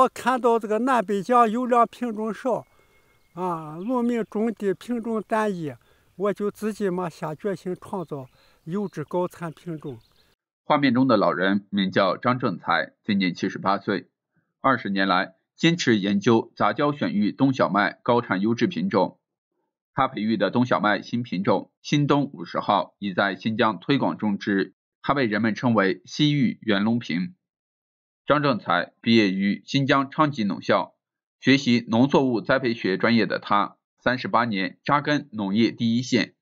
我看到这个南北疆优良品种少，啊，农民种地品种单一，我就自己嘛下决心创造优质高产品种。画面中的老人名叫张正才，今年七十八岁，二十年来坚持研究杂交选育冬小麦高产优质品种。他培育的冬小麦新品种“新冬五十号”已在新疆推广种植，他被人们称为“西域袁隆平”。张正才毕业于新疆昌吉农校，学习农作物栽培学专业的他，三十八年扎根农业第一线。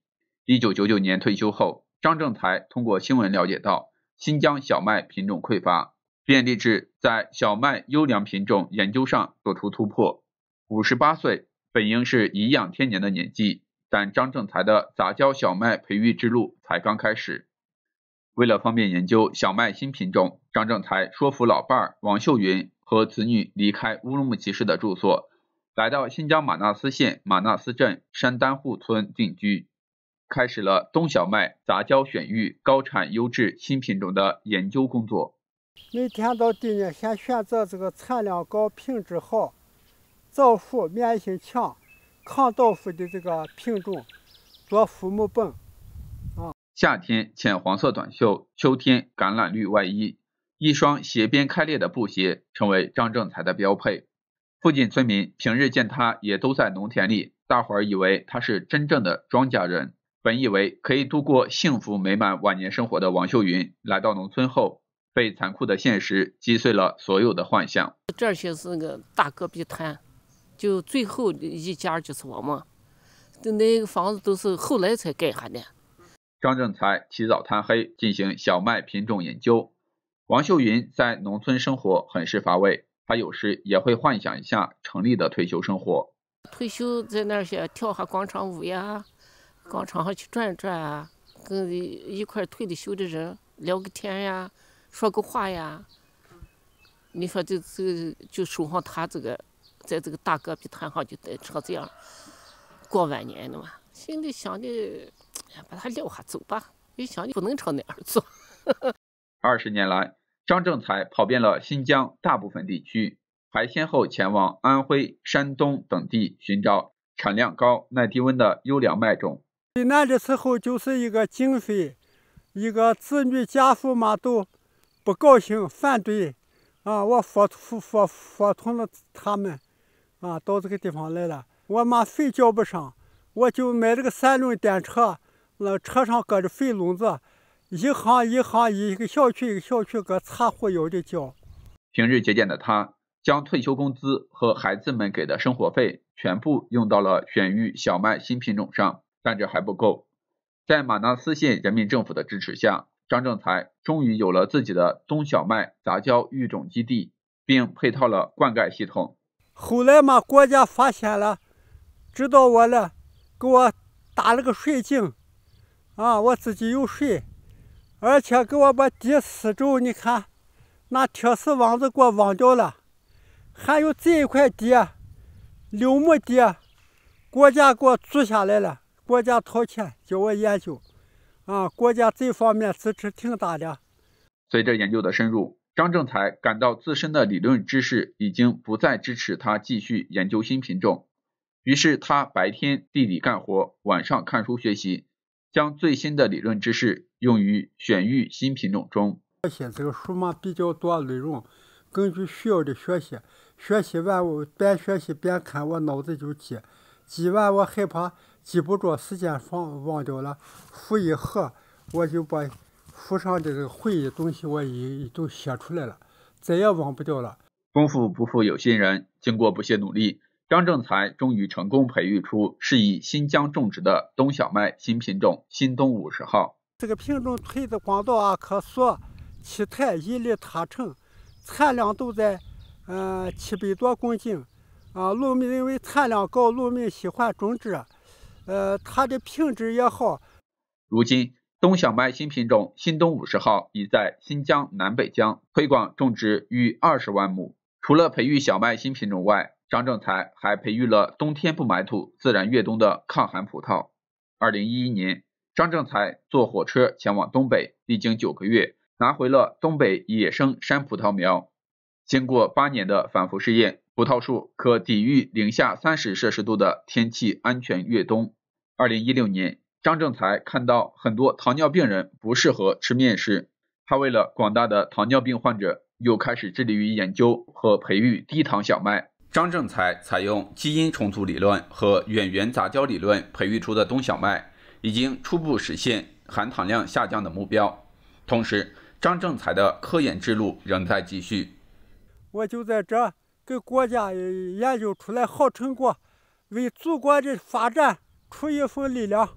一九九九年退休后，张正才通过新闻了解到新疆小麦品种匮乏，便立志在小麦优良品种研究上做出突破。五十八岁本应是颐养天年的年纪，但张正才的杂交小麦培育之路才刚开始。为了方便研究小麦新品种，张正才说服老伴儿王秀云和子女离开乌鲁木齐市的住所，来到新疆玛纳斯县玛纳斯镇山丹户村定居，开始了冬小麦杂交选育高产优质新品种的研究工作。每天到地里，先选择这个产量高、品质好、造熟、免疫强、抗倒伏的这个品种做父母本。夏天浅黄色短袖，秋天橄榄绿外衣，一双鞋边开裂的布鞋，成为张正才的标配。附近村民平日见他也都在农田里，大伙儿以为他是真正的庄稼人。本以为可以度过幸福美满晚年生活的王秀云，来到农村后，被残酷的现实击碎了所有的幻想。这些就是个大戈壁滩，就最后一家就是我们，就那个房子都是后来才盖上的。张正才起早贪黑进行小麦品种研究，王秀云在农村生活很是乏味，她有时也会幻想一下城里的退休生活。退休在那些跳下广场舞呀，广场上去转转啊，跟一块块退的休的人聊个天呀，说个话呀。你说这这就守上他这个，在这个大戈壁滩上就成这样过晚年了嘛？心里想的。把他撂下走吧，你想你不能朝那样子。二十年来，张正才跑遍了新疆大部分地区，还先后前往安徽、山东等地寻找产量高、耐低温的优良麦种。最难的时候，就是一个经费，一个子女家属嘛都不高兴反对，啊，我说通服服从了他们，啊，到这个地方来了，我妈费交不上，我就买了个三轮电车。那车上搁着废笼子，一行一行，一个小区一个小区搁擦火药的叫。平日节俭的他，将退休工资和孩子们给的生活费全部用到了选育小麦新品种上。但这还不够，在马纳斯县人民政府的支持下，张正才终于有了自己的冬小麦杂交育种基地，并配套了灌溉系统。后来嘛，国家发现了，知道我了，给我打了个水井，啊，我自己有水，而且给我把地四周你看，那铁丝网子给我网掉了。还有这一块地，六亩地，国家给我租下来了，国家掏钱叫我研究。啊，国家这方面支持挺大的。随着研究的深入，张正才感到自身的理论知识已经不再支持他继续研究新品种，于是他白天地里干活，晚上看书学习。将最新的理论知识用于选育新品种中。我写这个数码比较多内容，根据需要的学习。学习完我边学习边看，我脑子就记。记完我害怕记不住，时间放忘掉了。复一核，我就把书上的这个回忆东西，我一都写出来了，再也忘不掉了。功夫不负有心人，经过不懈努力。张正才终于成功培育出适宜新疆种植的冬小麦新品种“新冬五十号”。这个品种推的广度阿克苏、七台、伊犁、塔城，产量都在呃七百多公斤。啊，农民认为产量高，农民喜欢种植。呃，它的品质也好。如今，冬小麦新品种“新冬五十号”已在新疆南北疆推广种植逾二十万亩。除了培育小麦新品种外，张正才还培育了冬天不埋土、自然越冬的抗寒葡萄。二零一一年，张正才坐火车前往东北，历经九个月，拿回了东北野生山葡萄苗。经过八年的反复试验，葡萄树可抵御零下三十摄氏度的天气，安全越冬。二零一六年，张正才看到很多糖尿病人不适合吃面食，他为了广大的糖尿病患者，又开始致力于研究和培育低糖小麦。张正才采用基因重组理论和远缘杂交理论培育出的冬小麦，已经初步实现含糖量下降的目标。同时，张正才的科研之路仍在继续。我就在这给国家研究出来好成果，为祖国的发展出一份力量。